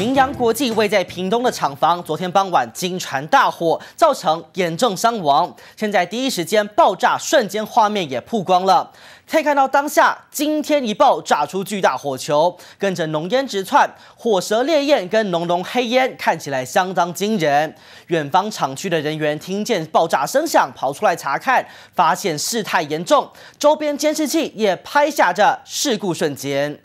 明扬国际位在屏东的厂房，昨天傍晚惊传大火，造成严重伤亡。现在第一时间爆炸瞬间画面也曝光了，可以看到当下今天一爆，炸出巨大火球，跟着浓烟直窜，火舌烈焰跟浓浓黑烟看起来相当惊人。远方厂区的人员听见爆炸声响，跑出来查看，发现事态严重，周边监视器也拍下这事故瞬间。